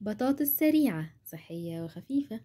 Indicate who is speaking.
Speaker 1: بطاطس سريعة صحية وخفيفة